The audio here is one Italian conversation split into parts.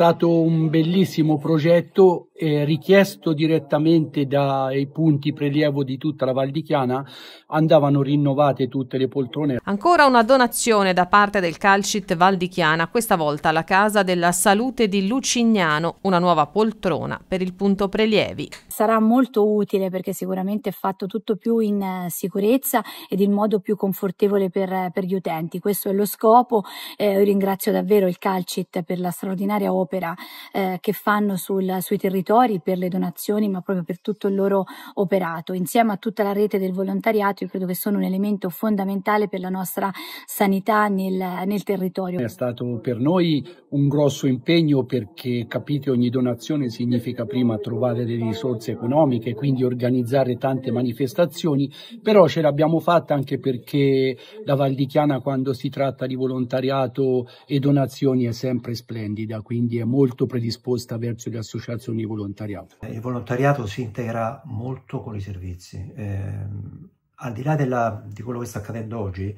stato un bellissimo progetto eh, richiesto direttamente dai punti prelievo di tutta la Val di Chiana, andavano rinnovate tutte le poltrone. Ancora una donazione da parte del Calcit Val di Chiana, questa volta alla Casa della Salute di Lucignano, una nuova poltrona per il punto prelievi. Sarà molto utile perché sicuramente è fatto tutto più in eh, sicurezza ed in modo più confortevole per, eh, per gli utenti, questo è lo scopo. Eh, ringrazio davvero il Calcit per la straordinaria opera d'opera eh, che fanno sul, sui territori per le donazioni, ma proprio per tutto il loro operato. Insieme a tutta la rete del volontariato, io credo che sono un elemento fondamentale per la nostra sanità nel, nel territorio. È stato per noi un grosso impegno perché capite ogni donazione significa prima trovare le risorse economiche, quindi organizzare tante manifestazioni, però ce l'abbiamo fatta anche perché la Valdichiana quando si tratta di volontariato e donazioni è sempre splendida, quindi è molto predisposta verso le associazioni di volontariato. Il volontariato si integra molto con i servizi. Eh, al di là della, di quello che sta accadendo oggi,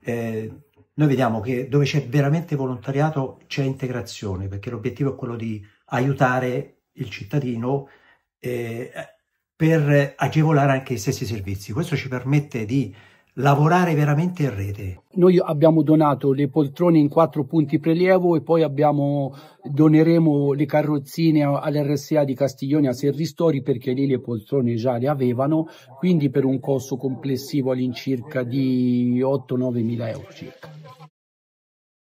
eh, noi vediamo che dove c'è veramente volontariato c'è integrazione, perché l'obiettivo è quello di aiutare il cittadino eh, per agevolare anche i stessi servizi. Questo ci permette di lavorare veramente in rete. Noi abbiamo donato le poltrone in quattro punti prelievo e poi abbiamo, doneremo le carrozzine all'RSA di Castiglione a Serristori perché lì le poltrone già le avevano, quindi per un costo complessivo all'incirca di 8-9 mila euro circa.